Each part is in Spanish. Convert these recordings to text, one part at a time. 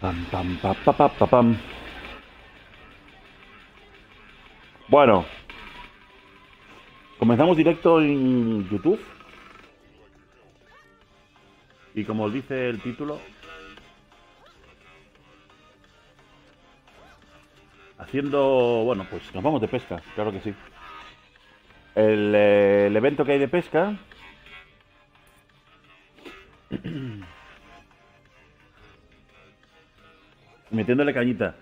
Pam, pam, pam, pam, pam, pam. Bueno. Comenzamos directo en YouTube. Y como dice el título, haciendo, bueno, pues nos vamos de pesca, claro que sí. El, eh, el evento que hay de pesca metiéndole cañita.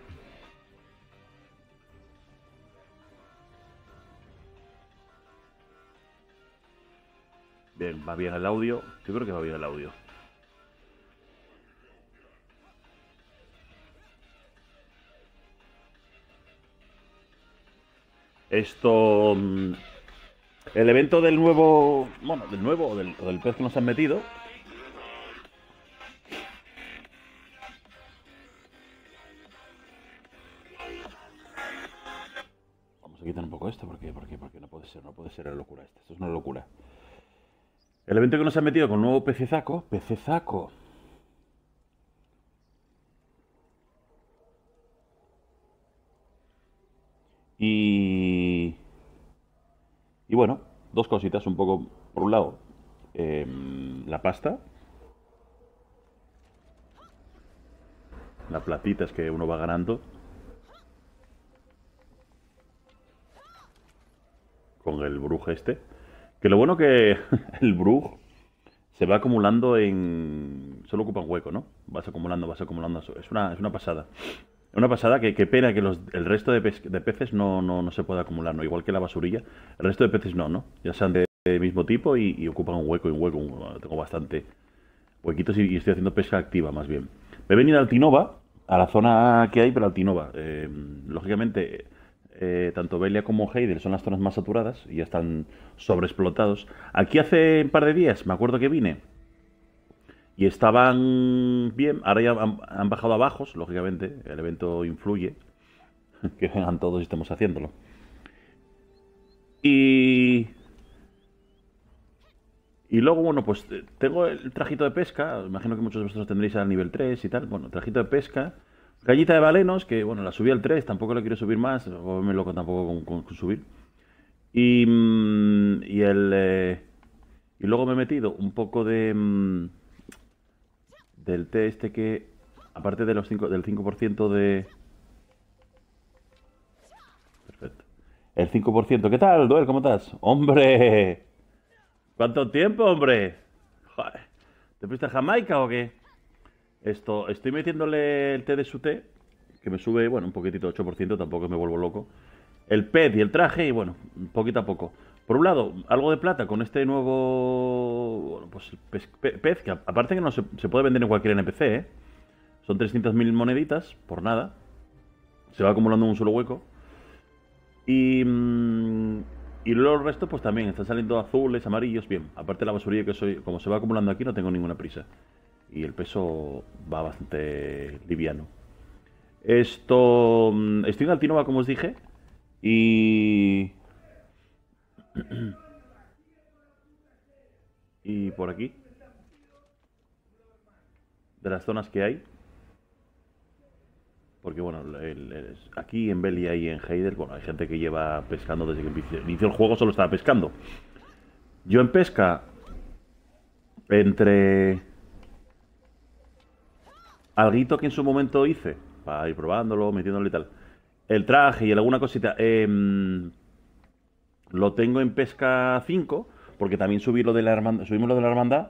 Bien, va bien el audio. Yo creo que va bien el audio. Esto... Mm, el evento del nuevo... Bueno, del nuevo, del, del pez que nos han metido, quitar un poco esto, porque, porque, porque no puede ser, no puede ser la locura esta. Esto es una locura. El evento que nos ha metido con nuevo PC Zaco, PC Zaco. Y, bueno, dos cositas un poco. Por un lado, em, la pasta. la platita es que uno va ganando. con el brujo este. Que lo bueno que el bruj se va acumulando en... Solo ocupa un hueco, ¿no? Vas acumulando, vas acumulando. Es una, es una pasada. Es una pasada que, pena que los, el resto de, peces no, no, no, se pueda acumular, ¿no? Igual que la basurilla. El resto de peces no, ¿no? Ya sean de, mismo tipo y, ocupan un hueco y un hueco. tengo bastante huequitos y, estoy haciendo pesca activa, más bien. Me he venido al Tinova, a la zona que hay, pero al Tinova. Eh, lógicamente eh, tanto Belia como Heidel son las zonas más saturadas y ya están sobreexplotados. Aquí hace un par de días, me acuerdo que vine, y estaban bien, ahora ya han, bajado a bajos, lógicamente, el evento influye, que vengan todos y estemos haciéndolo. Y... Y luego, bueno, pues eh, tengo el trajito de pesca, imagino que muchos de vosotros tendréis al nivel 3 y tal, bueno, trajito de pesca Cañita de Balenos, que bueno, la subí al 3, tampoco la quiero subir más, me loco tampoco con, subir. Y, mm, y el. Eh, y luego me he metido un poco de. Mm, del té este que. Aparte de los del 5% de. Perfecto. El 5%. ¿Qué tal, Duel? ¿Cómo estás? ¡Hombre! ¿Cuánto tiempo, hombre? ¿Te fuiste a Jamaica o qué? Esto, estoy metiéndole el té de su té que me sube, bueno, un poquitito, 8%, tampoco me vuelvo loco. El pez y el traje, y bueno, poquito a poco. Por un lado, algo de plata con este nuevo pues, pez, que aparte que no se, puede vender en cualquier NPC, ¿eh? Son 300.000 moneditas, por nada. Se va acumulando en un solo hueco. Y, mm, y luego el resto, pues también, están saliendo azules, amarillos, bien. Aparte la basurilla que soy, como se va acumulando aquí, no tengo ninguna prisa y el peso va bastante liviano. Esto. Mm, estoy en Altinova, como os dije. Y. y por aquí. De las zonas que hay. Porque bueno, aquí en Belia y en Heider, bueno, hay gente que lleva pescando desde que inició el juego, solo estaba pescando. Yo en pesca, entre alguito que en su momento hice, para ir probándolo, metiéndolo y tal. El traje y alguna cosita. Em, lo tengo en pesca 5, porque también subí lo de la hermandad, subimos lo de la hermandad.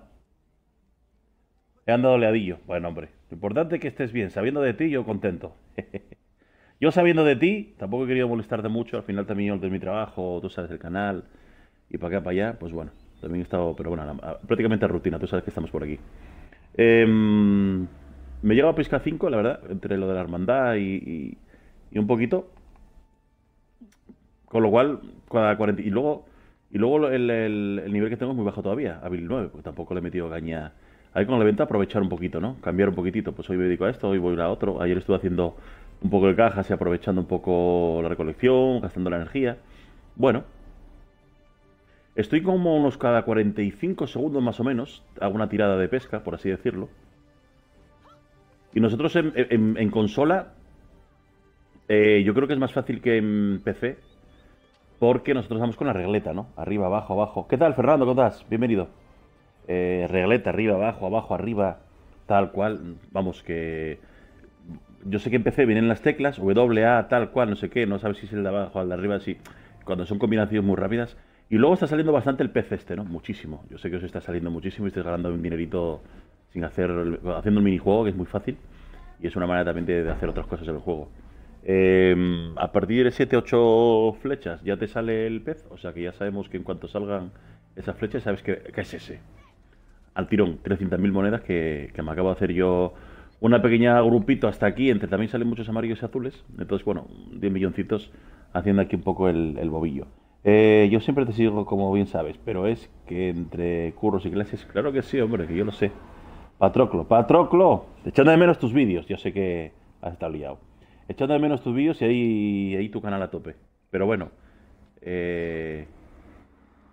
He andado leadillo. Bueno, hombre, lo importante es que estés bien. Sabiendo de ti, yo contento. yo sabiendo de ti, tampoco he querido molestarte mucho. Al final también de mi trabajo, tú sabes, el canal. Y para acá, para allá, pues bueno. También he estado, pero bueno, prácticamente rutina. Tú sabes que estamos por aquí. Eh, me he llegado a pesca 5, la verdad, entre lo de la hermandad y, un poquito. Con lo cual, cada 40. Y luego, y luego el, nivel que tengo es muy bajo todavía, a 9, porque tampoco le he metido caña. Ahí con la venta aprovechar un poquito, ¿no? Cambiar un poquitito. Pues hoy me dedico a esto, hoy voy a otro. Ayer estuve haciendo un poco de cajas y aprovechando un poco la recolección, gastando la energía. Bueno, estoy como unos cada 45 segundos más o menos, hago una tirada de pesca, por así decirlo. Y nosotros en, consola, eh, yo creo que es más fácil que en PC, porque nosotros vamos con la regleta, ¿no? Arriba, abajo, abajo. ¿Qué tal, Fernando? ¿Cómo estás? Bienvenido. Eh, regleta, arriba, abajo, abajo, arriba, tal cual. Vamos, que yo sé que en PC vienen las teclas, W, A, tal cual, no sé qué, no sabes si es el de abajo o el de arriba, así cuando son combinaciones muy rápidas. Y luego está saliendo bastante el PC este, ¿no? Muchísimo. Yo sé que os está saliendo muchísimo y estáis ganando un dinerito hacer haciendo un minijuego que es muy fácil y es una manera también de, hacer otras cosas en el juego. Em, a partir de 7-8 flechas ya te sale el pez, o sea que ya sabemos que en cuanto salgan esas flechas sabes que, es ese. Al tirón, 300.000 monedas que, me acabo de hacer yo una pequeña grupito hasta aquí, entre también salen muchos amarillos y azules, entonces bueno, 10 milloncitos haciendo aquí un poco el, bobillo. Eh, yo siempre te sigo como bien sabes, pero es que entre curros y clases, claro que sí, hombre, que yo lo sé. Patroclo, Patroclo, echando de menos tus vídeos. Yo sé que has estado liado. Echando de menos tus vídeos y ahí, ahí tu canal a tope. Pero bueno. Eh,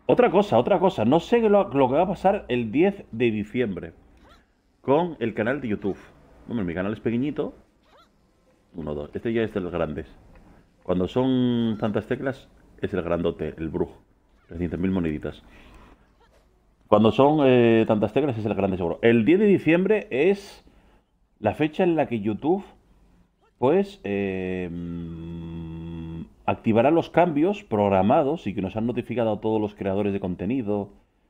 otra cosa, otra cosa. No sé lo, que va a pasar el 10 de diciembre con el canal de YouTube. Hombre, mi canal es pequeñito. Uno, dos. Este ya es de los grandes. Cuando son tantas teclas, es el grandote, el brujo. 300.000 moneditas. Cuando son eh, tantas teclas es el grande seguro. El 10 de diciembre es la fecha en la que YouTube, pues, em, activará los cambios programados y que nos han notificado todos los creadores de contenido.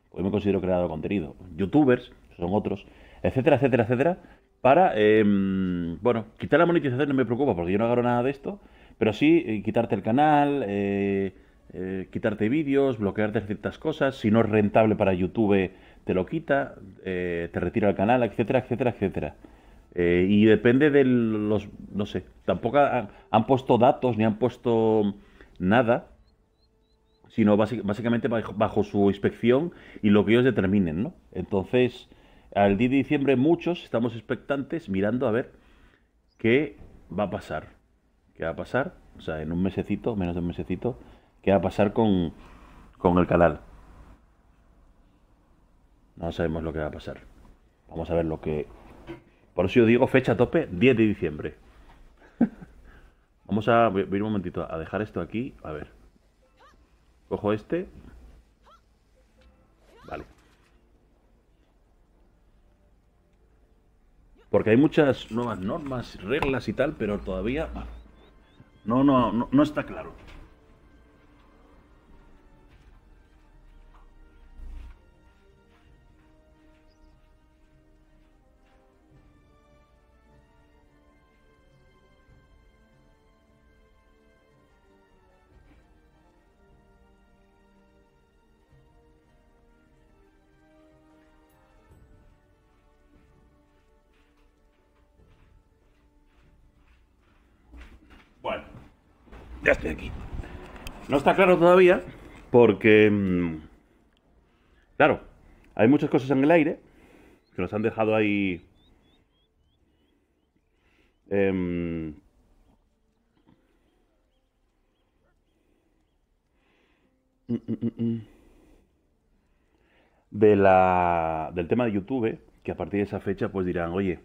Hoy pues me considero creador de contenido. Youtubers, son otros, etcétera, etcétera, etcétera. Para, em, bueno, quitar la monetización no me preocupa porque yo no agarro nada de esto, pero sí eh, quitarte el canal, eh, eh, quitarte vídeos, bloquearte ciertas cosas, si no es rentable para YouTube te lo quita, eh, te retira el canal, etcétera, etcétera, etcétera. Eh, y depende de los, no sé, tampoco han, puesto datos ni han puesto nada, sino básicamente bajo, su inspección y lo que ellos determinen, ¿no? Entonces, al 10 de diciembre muchos estamos expectantes mirando a ver qué va a pasar, qué va a pasar, o sea, en un mesecito, menos de un mesecito, qué va a pasar con, con el canal. No sabemos lo que va a pasar. Vamos a ver lo que... Por eso yo digo fecha tope 10 de diciembre. Vamos a ver un momentito a dejar esto aquí. A ver. Cojo este. Vale. Porque hay muchas nuevas normas, reglas y tal, pero todavía... no, no, no está claro. No está claro todavía porque, mm, claro, hay muchas cosas en el aire que nos han dejado ahí... Em, de del tema de YouTube, que a partir de esa fecha pues dirán, oye,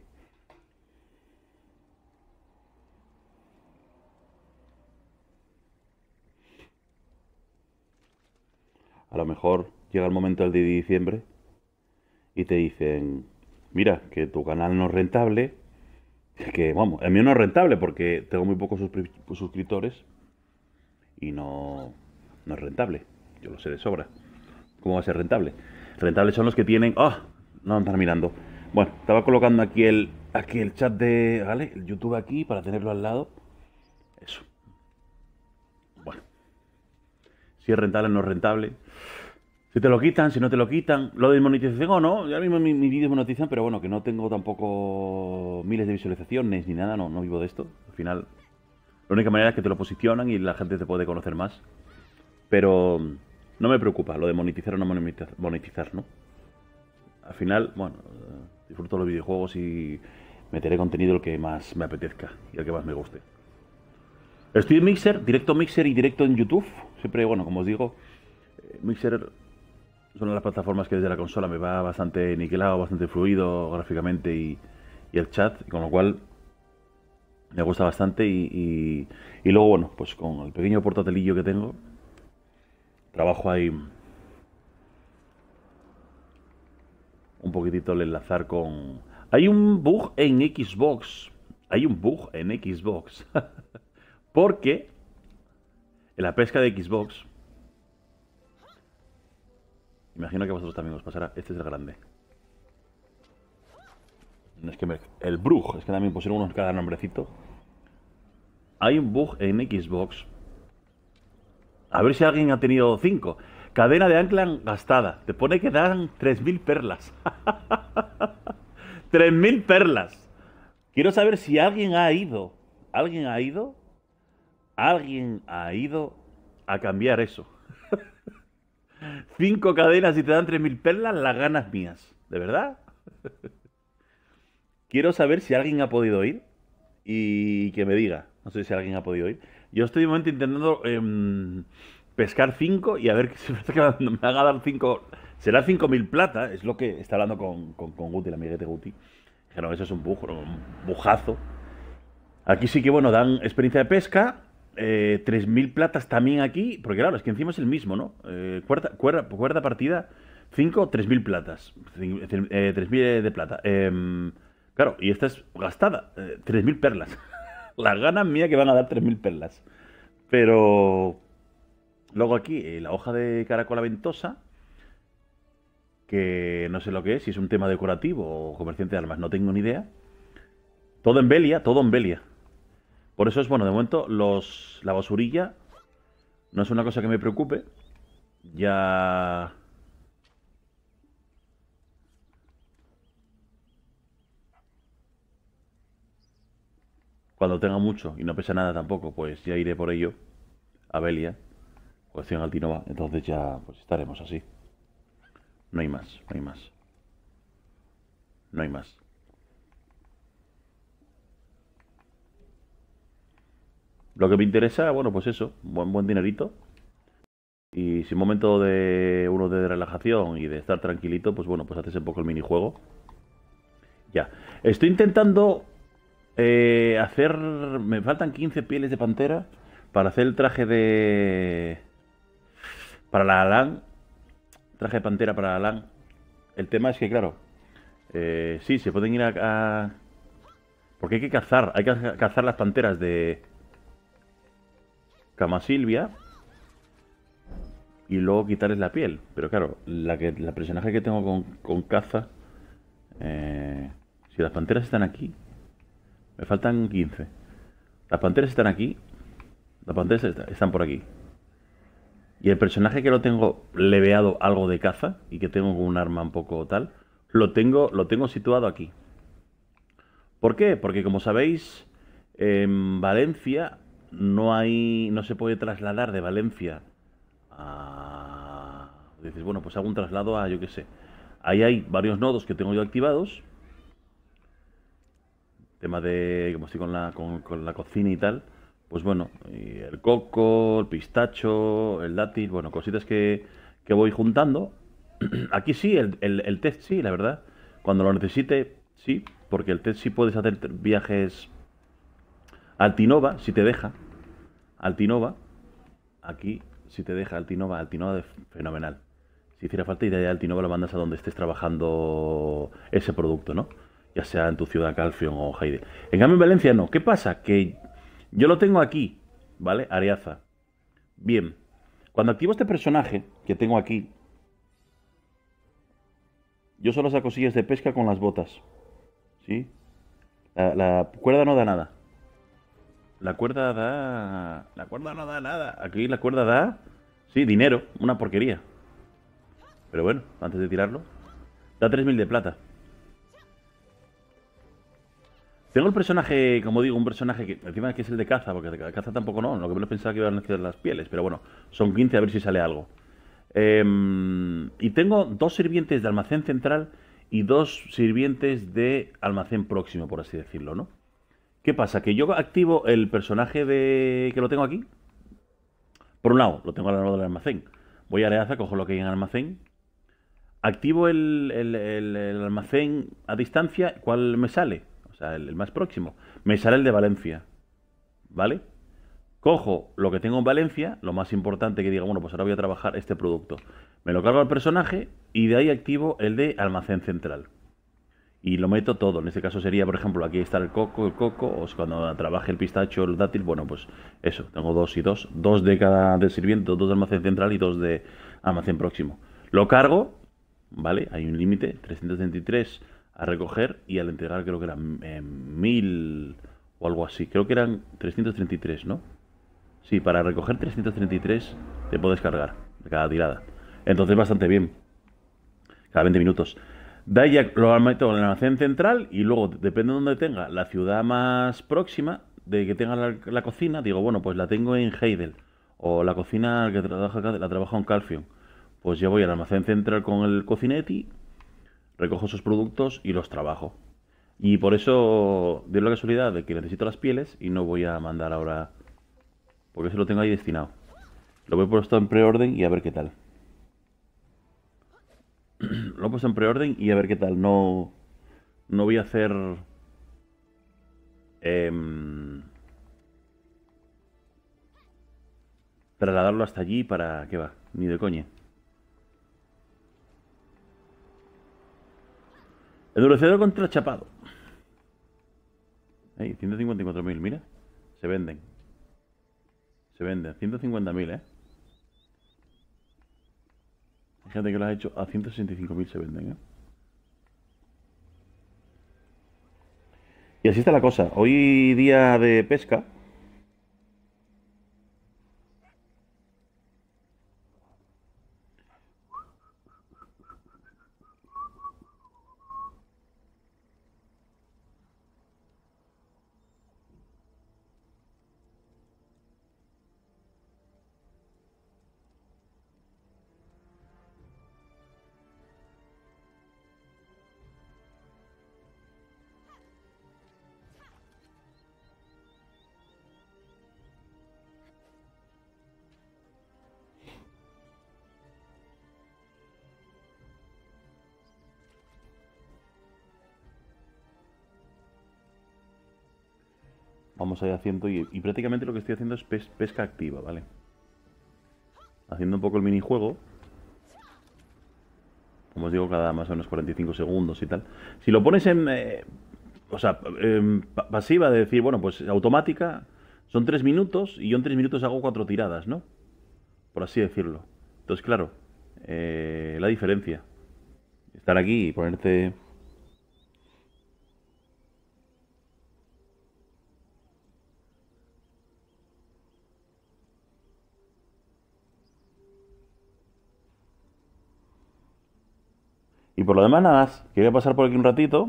a lo mejor llega el momento del día de diciembre y te dicen, mira, que tu canal no es rentable, que vamos, el mío no es rentable porque tengo muy pocos suscriptores y no, no es rentable, yo lo sé de sobra. ¿Cómo va a ser rentable? Rentables son los que tienen... ¡Ah! no están mirando. Bueno, estaba colocando aquí el, aquí el chat de... ¿Vale? El YouTube aquí para tenerlo al lado. Eso. si es rentable o no es rentable. Si te lo quitan, si no te lo quitan. Lo de monetización o no, Ya mismo mis mi vídeos monetizan, pero bueno, que no tengo tampoco miles de visualizaciones ni nada, no, no vivo de esto. Al final, la única manera es que te lo posicionan y la gente te puede conocer más. Pero no me preocupa lo de monetizar o no monetizar, ¿no? Al final, bueno, disfruto los videojuegos y meteré contenido el que más me apetezca y el que más me guste. Estoy en Mixer, directo Mixer y directo en YouTube. Siempre, bueno, como os digo, eh, Mixer son las plataformas que desde la consola me va bastante niquelado, bastante fluido gráficamente y, el chat, con lo cual me gusta bastante y, y, luego, bueno, pues con el pequeño portatelillo que tengo, trabajo ahí un poquitito el enlazar con... Hay un bug en Xbox, hay un bug en Xbox. Porque en la pesca de Xbox, imagino que a vosotros también os pasará, este es el grande. es que el bruj, es que también pusieron unos cada nombrecito. Hay un bug en Xbox. A ver si alguien ha tenido cinco. Cadena de anclan gastada. Te pone que dan 3.000 perlas. 3.000 perlas. Quiero saber si alguien ha ido. ¿Alguien ha ido? Alguien ha ido a cambiar eso. Cinco cadenas y te dan tres mil perlas, las ganas mías. ¿De verdad? Quiero saber si alguien ha podido ir y que me diga. No sé si alguien ha podido ir. Yo estoy de momento intentando em, pescar cinco y a ver si me haga dar cinco. Será cinco mil plata, es lo que está hablando con, con, Guti, la amiguete Guti. Que eso es un, un bujazo. Aquí sí que, bueno, dan experiencia de pesca 3.000 eh, platas también aquí, porque claro, es que encima es el mismo, ¿no? Eh, cuarta, partida, 5, 3.000 platas. 3.000 eh, de plata. Em, claro, y esta es gastada, 3.000 perlas. Las ganas mía que van a dar 3.000 perlas. Pero luego aquí, la hoja de caracola ventosa, que no sé lo que es, si es un tema decorativo o comerciante de armas, no tengo ni idea. Todo en Belia, todo en Belia. Por eso es bueno, de momento los, la basurilla no es una cosa que me preocupe. Ya... Cuando tenga mucho y no pesa nada tampoco, pues ya iré por ello a Belia, cuestión Altinova. Entonces ya pues estaremos así. No hay más, no hay más. No hay más. Lo que me interesa, bueno, pues eso, buen, buen dinerito. Y si un momento de uno de relajación y de estar tranquilito, pues bueno, pues haces un poco el minijuego. Ya. Estoy intentando eh, hacer... Me faltan 15 pieles de pantera para hacer el traje de... Para la Alan. Traje de pantera para la Alan. El tema es que, claro, eh, sí, se pueden ir a... Porque hay que cazar, hay que cazar las panteras de... Cama Silvia. Y luego quitarles la piel. Pero claro, la, que, la personaje que tengo con, con caza. Eh, si las panteras están aquí. Me faltan 15. Las panteras están aquí. Las panteras están por aquí. Y el personaje que lo tengo leveado algo de caza y que tengo un arma un poco tal, lo tengo, lo tengo situado aquí. ¿Por qué? Porque como sabéis, en Valencia no hay, no se puede trasladar de Valencia a... Dices, bueno, pues hago un traslado a, yo qué sé. Ahí hay varios nodos que tengo yo activados. Tema de, como estoy con la, con, la cocina y tal, pues bueno, el coco, el pistacho, el dátil, bueno, cositas que, que voy juntando. Aquí sí, el, el, el test sí, la verdad. Cuando lo necesite, sí, porque el test sí puedes hacer viajes Altinova, si te deja. Altinova. Aquí, si te deja Altinova. Altinova de fenomenal. Si hiciera falta, idea de Altinova lo mandas a donde estés trabajando ese producto, ¿no? Ya sea en tu ciudad, Calfion o Heide. En cambio, en Valencia no. ¿Qué pasa? Que yo lo tengo aquí, ¿vale? Ariaza. Bien. Cuando activo este personaje que tengo aquí, yo solo saco sillas de pesca con las botas. ¿Sí? la cuerda no da nada. La cuerda da... La cuerda no da nada. Aquí la cuerda da... Sí, dinero. Una porquería. Pero bueno, antes de tirarlo. Da 3.000 de plata. Tengo el personaje, como digo, un personaje que encima que es el de caza, porque de caza tampoco no, lo que menos pensaba que iban a quedar las pieles, pero bueno, son 15 a ver si sale algo. Em, y tengo dos sirvientes de almacén central y dos sirvientes de almacén próximo, por así decirlo, ¿no? ¿Qué pasa? Que yo activo el personaje de que lo tengo aquí. Por un lado, lo tengo al lado del almacén. Voy a Leaza, cojo lo que hay en almacén. Activo el, el almacén a distancia. ¿Cuál me sale? O sea, el, más próximo. Me sale el de Valencia. ¿Vale? Cojo lo que tengo en Valencia, lo más importante que diga, bueno, pues ahora voy a trabajar este producto. Me lo cargo al personaje y de ahí activo el de almacén central y lo meto todo. En este caso sería, por ejemplo, aquí está el coco, el coco, o cuando trabaje el pistacho, el dátil, bueno, pues eso, tengo dos y dos, dos de cada del sirviente, dos de almacén central y dos de almacén próximo. Lo cargo, ¿vale? Hay un límite, 333 a recoger y al entregar creo que eran eh, mil 1000 o algo así, creo que eran 333, ¿no? Sí, para recoger 333 te puedes cargar de cada tirada. Entonces bastante bien, cada 20 minutos. De ya lo meto en el almacén central y luego, depende de donde tenga, la ciudad más próxima, de que tenga la, cocina, digo, bueno, pues la tengo en Heidel. O la cocina que trabaja acá, la trabaja en Calfion. Pues yo voy al almacén central con el cocinetti, recojo sus productos y los trabajo. Y por eso de la casualidad de que necesito las pieles y no voy a mandar ahora. Porque eso lo tengo ahí destinado. Lo voy a puesto en preorden y a ver qué tal. lo he en preorden y a ver qué tal. No, no voy a hacer... Eh, trasladarlo hasta allí para... ¿Qué va? Ni de coña. Endurecedor contra chapado. 154.000, mira. Se venden. Se venden. 150.000, ¿eh? Fíjate que lo has hecho a 165.000 se venden, ¿eh? Y así está la cosa. Hoy día de pesca, vamos a ir haciendo, y, prácticamente lo que estoy haciendo es pesca activa, ¿vale? Haciendo un poco el minijuego. Como os digo, cada más o menos 45 segundos y tal. Si lo pones en... Eh, o sea, em, pasiva de decir, bueno, pues automática, son 3 minutos y yo en 3 minutos hago 4 tiradas, ¿no? Por así decirlo. Entonces, claro, eh, la diferencia. Estar aquí y ponerte Y por lo demás, nada más. Quería pasar por aquí un ratito,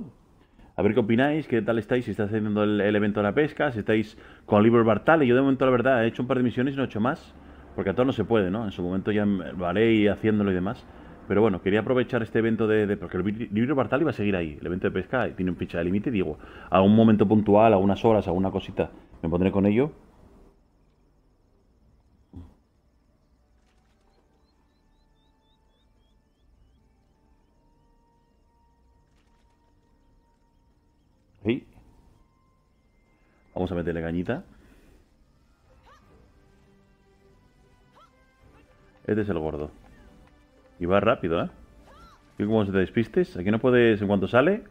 a ver qué opináis, qué tal estáis, si estáis haciendo el, evento de la pesca, si estáis con Libro Bartal. Y yo de momento, la verdad, he hecho un par de misiones y no he hecho más, porque a todos no se puede, ¿no? En su momento ya lo haré haciéndolo y demás. Pero bueno, quería aprovechar este evento de, porque el libro Bartal iba a seguir ahí. El evento de pesca tiene un ficha de límite, digo, a un momento puntual, a unas horas, a una cosita, me pondré con ello Vamos a meterle cañita. Este es el gordo. Y va rápido, ¿eh? Y como se te despistes, aquí no puedes, en cuanto sale,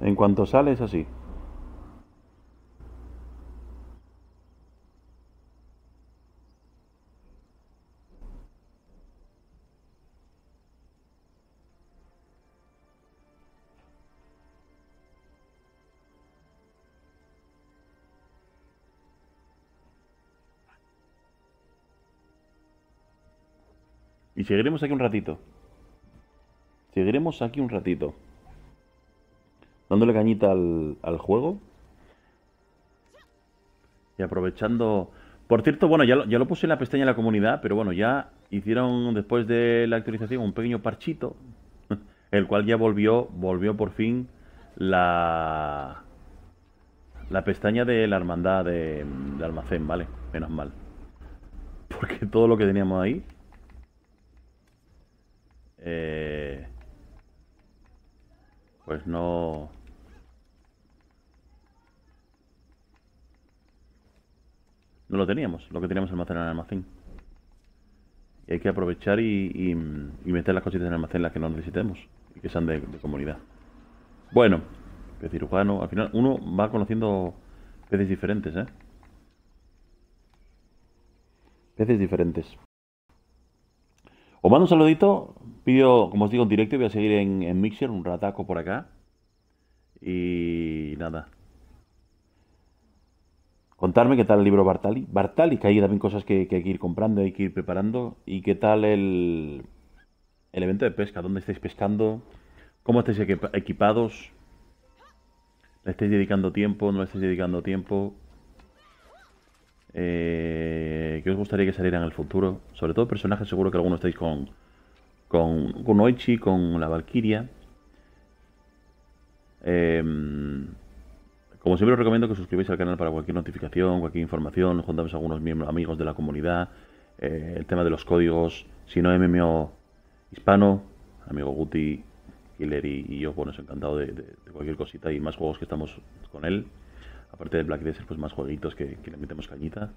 En cuanto sale es así. Y seguiremos aquí un ratito. Seguiremos aquí un ratito dándole cañita al, al juego. Y aprovechando... Por cierto, bueno, ya lo, puse en la pestaña de la comunidad, pero bueno, ya hicieron después de la actualización un pequeño parchito, el cual ya volvió, volvió por fin la, la pestaña de la hermandad de, almacén, ¿vale? Menos mal. Porque todo lo que teníamos ahí... Eh, pues no... no lo teníamos, lo que teníamos almacenado en el almacén. Y hay que aprovechar y, meter las cositas en el almacén las que no necesitemos y que sean de, comunidad. Bueno, que cirujano, al final uno va conociendo peces diferentes, ¿eh? Peces diferentes. Os mando un saludito. Pido, como os digo, en directo. Voy a seguir en, en Mixer un rataco por acá. Y nada, contarme qué tal el libro Bartali. Bartali, que hay también cosas que, hay que ir comprando, hay que ir preparando. Y qué tal el, el evento de pesca, dónde estáis pescando, cómo estáis equipados, le estáis dedicando tiempo, no le estáis dedicando tiempo. Eh, ¿Qué os gustaría que saliera en el futuro? Sobre todo personajes, seguro que algunos estáis con, con, con Oichi, con la Valkyria. Eh, como siempre os recomiendo que os suscribáis al canal para cualquier notificación, cualquier información, nos a algunos miembros, amigos de la comunidad, eh, el tema de los códigos, si no MMO hispano, amigo Guti, Killer y, yo, bueno, es encantado de, cualquier cosita y más juegos que estamos con él. Aparte de Black Desert, pues más jueguitos que, le metemos cañita.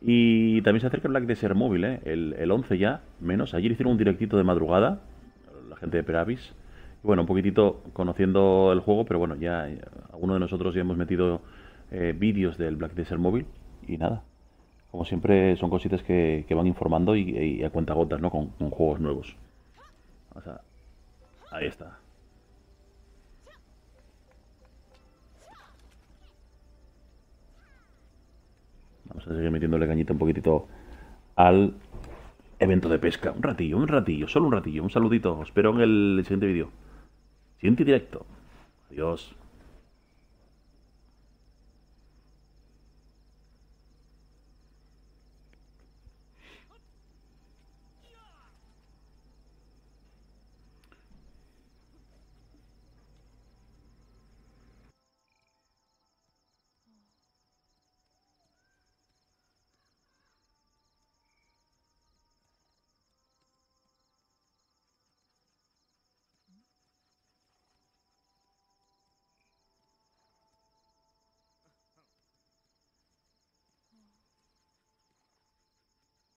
Y también se acerca el Black Desert móvil, ¿eh? el, el 11 ya, menos. Ayer hicieron un directito de madrugada, la gente de Peravis, bueno, un poquitito conociendo el juego, pero bueno, ya, eh, Algunos de nosotros ya hemos metido eh, vídeos del Black Desert móvil y nada. Como siempre, son cositas que, van informando y, y, a cuentagotas, ¿no? Con, juegos nuevos. O sea, ahí está. Vamos a seguir metiéndole cañita un poquitito al evento de pesca. Un ratillo, un ratillo, solo un ratillo. Un saludito. Os espero en el siguiente vídeo. Siguiente directo. Adiós.